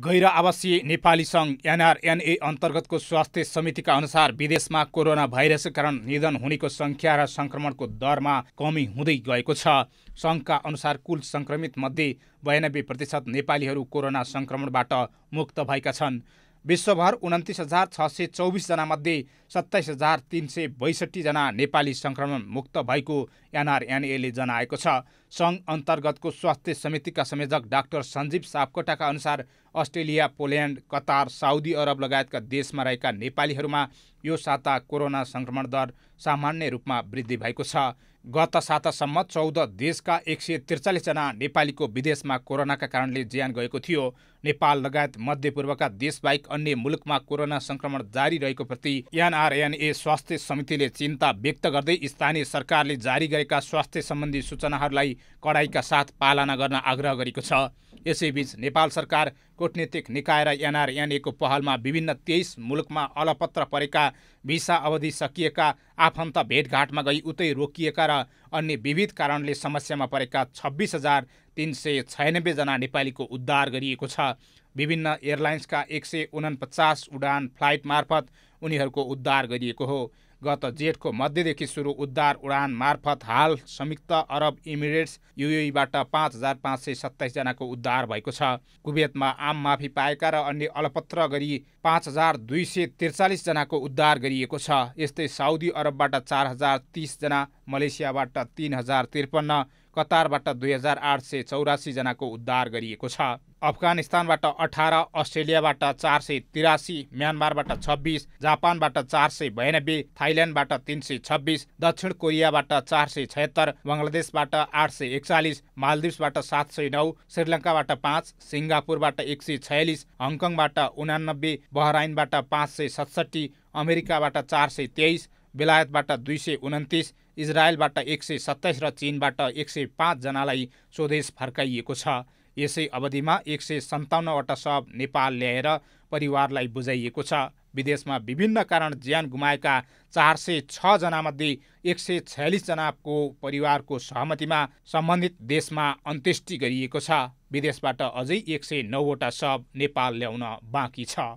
गैर आवासीय नेपाली सङ्घ एनआरएनए अन्तर्गतको स्वास्थ्य समितिका अनुसार विदेशमा कोरोना भाइरस कारण निधन हुनेको सङ्ख्या र सङ्क्रमणको दरमा कमी हुँदै गएको छ सङ्घका अनुसार कुल सङ्क्रमित मध्ये बयानब्बे प्रतिशत नेपालीहरू कोरोना सङ्क्रमणबाट मुक्त भएका छन् विश्वभर उन्तिस हजार छ सय चौबिसजनामध्ये सत्ताइस हजार तिन सय बैसठीजना नेपाली सङ्क्रमण मुक्त भएको एनआरएनएले जनाएको छ सङ्घ अन्तर्गतको स्वास्थ्य समितिका संयोजक डाक्टर सञ्जीव सापकोटाका अनुसार Australia Poland Qatar Saudi Arab लगायतका देशमा रहेका नेपालीहरूमा यो साता कोरोना सङ्क्रमण दर सामान्य रूपमा वृद्धि भएको छ गत सातासम्म चौध देशका एक सय त्रिचालिसजना नेपालीको विदेशमा कोरोनाका कारणले ज्यान गएको थियो नेपाल लगायत मध्यपूर्वका देशबाहेक अन्य मुलुकमा कोरोना सङ्क्रमण जारी रहेको प्रति एनआरएनए स्वास्थ्य समितिले चिन्ता व्यक्त गर्दै स्थानीय सरकारले जारी गरेका स्वास्थ्य सम्बन्धी सूचनाहरूलाई कडाइका साथ पालना गर्न आग्रह गरेको छ यसैबीच नेपाल सरकार कूटनीतिक निकाय र एनआरएनएको पहलमा विभिन्न तेइस मुलुकमा अलपत्र परेका भिसा अवधि सकिएका आफन्त भेटघाटमा गई उतै रोकिएका र अन्य विविध कारणले समस्यामा परेका छब्बिस हजार तिन सय छयानब्बेजना नेपालीको उद्धार गरिएको छ विभिन्न एयरलाइन्सका एक सय उनापचास उडान फ्लाइट मार्फत उनीहरूको उद्धार गरिएको हो गत जेठको मध्यदेखि सुरु उद्धार उडान मार्फत हाल संयुक्त अरब इमिरेट्स युएईबाट पाँच हजार पाँच सय सत्ताइसजनाको उद्धार भएको छ कुवेतमा आम माफी पाएका र अन्य अलपत्र गरी पाँच हजार दुई सय त्रिचालिसजनाको उद्धार गरिएको छ यस्तै साउदी अरबबाट चार हजार तिसजना मलेसियाबाट तिन हजार त्रिपन्न कतारबाट दुई हजार आठ सय चौरासीजनाको उद्धार गरिएको छ अफगानिस्तानबाट अठार अस्ट्रेलियाबाट चार सय तिरासी म्यानमारबाट छब्बिस जापानबाट चार सय बयानब्बे थाइल्यान्डबाट तिन सय छब्बिस दक्षिण कोरियाबाट चार सय छयत्तर बङ्गलादेशबाट आठ सय एकचालिस मालदिप्सबाट सात सय नौ श्रीलङ्काबाट पाँच सिङ्गापुरबाट एक सय छयालिस हङकङबाट उनानब्बे बहराइनबाट पाँच सय सतसट्ठी अमेरिकाबाट चार सय तेइस बेलायतबाट दुई सय उन्तिस इजरायलबाट एक सय सत्ताइस र चिनबाट एक सय पाँचजनालाई स्वदेश फर्काइएको छ यसै अवधिमा एक सय सन्ताउन्नवटा शव नेपाल ल्याएर परिवारलाई बुझाइएको छ विदेशमा विभिन्न कारण ज्यान गुमाएका चार सय छजनामध्ये एक सय छयालिसजनाको परिवारको सहमतिमा सम्बन्धित देशमा अन्त्येष्टि गरिएको छ विदेशबाट अझै एक सय नौवटा शव नेपाल ल्याउन बाँकी छ